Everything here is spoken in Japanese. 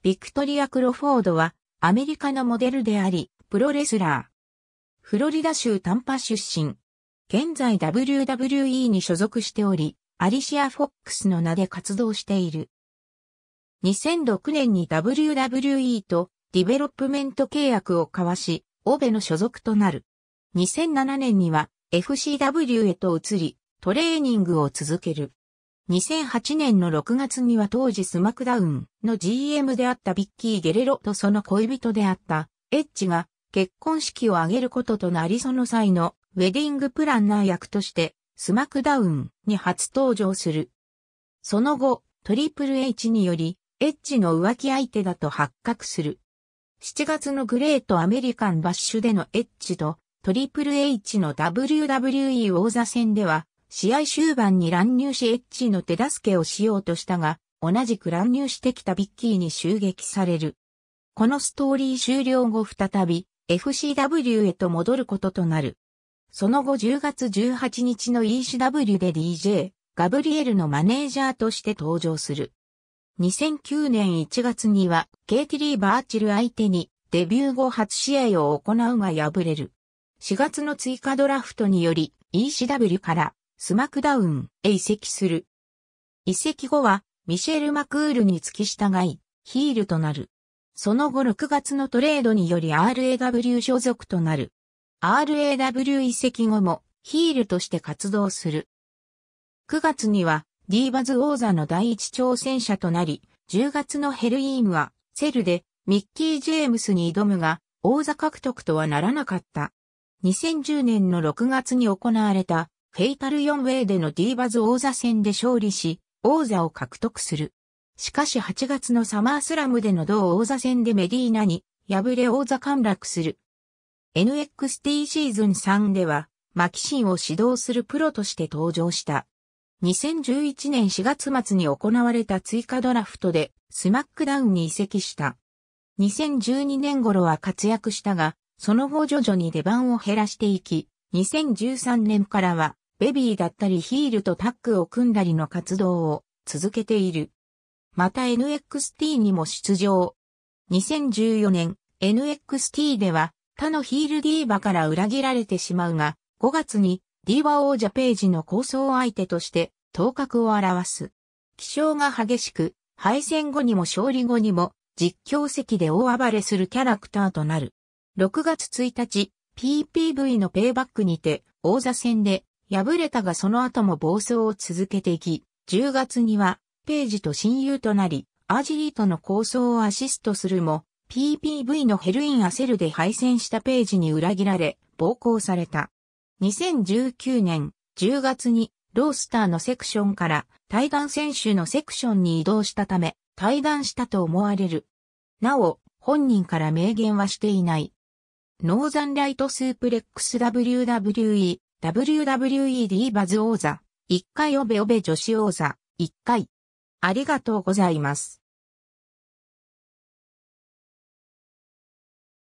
ビクトリア・クロフォードはアメリカのモデルであり、プロレスラー。フロリダ州タンパ出身。現在 WWE に所属しており、アリシア・フォックスの名で活動している。2006年に WWE とディベロップメント契約を交わし、オベの所属となる。2007年には FCW へと移り、トレーニングを続ける。2008年の6月には当時スマクダウンの GM であったビッキー・ゲレロとその恋人であったエッジが結婚式を挙げることとなりその際のウェディングプランナー役としてスマクダウンに初登場する。その後、トリプル H によりエッジの浮気相手だと発覚する。7月のグレートアメリカンバッシュでのエッジとトリプル H の WWE 王座戦では試合終盤に乱入しエッジの手助けをしようとしたが、同じく乱入してきたビッキーに襲撃される。このストーリー終了後再び FCW へと戻ることとなる。その後10月18日の ECW で DJ、ガブリエルのマネージャーとして登場する。2009年1月には、ケイティリー・バーチル相手に、デビュー後初試合を行うが敗れる。4月の追加ドラフトにより、ECW からスマクダウンへ移籍する。移籍後は、ミシェル・マクールに付き従い、ヒールとなる。その後6月のトレードにより RAW 所属となる。RAW 移籍後もヒールとして活動する。9月にはディーバズ王座の第一挑戦者となり、10月のヘルイームはセルでミッキー・ジェームスに挑むが、王座獲得とはならなかった。2010年の6月に行われたフェイタル4ウェイでのディーバズ王座戦で勝利し、王座を獲得する。しかし8月のサマースラムでの同王座戦でメディーナに敗れ王座陥落する。NXT シーズン3では、マキシンを指導するプロとして登場した。2011年4月末に行われた追加ドラフトでスマックダウンに移籍した。2012年頃は活躍したが、その後徐々に出番を減らしていき、2013年からはベビーだったりヒールとタッグを組んだりの活動を続けている。また NXT にも出場。2014年、NXT では他のヒールディーバから裏切られてしまうが、5月にディーバ王者ページの構想相手として頭角を表す。気象が激しく、敗戦後にも勝利後にも実況席で大暴れするキャラクターとなる。6月1日、PPV のペイバックにて王座戦で敗れたがその後も暴走を続けていき、10月には、ページと親友となり、アージリートの構想をアシストするも、PPV のヘルインアセルで敗戦したページに裏切られ、暴行された。2019年10月に、ロースターのセクションから対談選手のセクションに移動したため、対談したと思われる。なお、本人から明言はしていない。ノーザンライトスープレックス WWE WWE d ィーバズ王座、1回オベオベ女子王座、1回。ありがとうございます。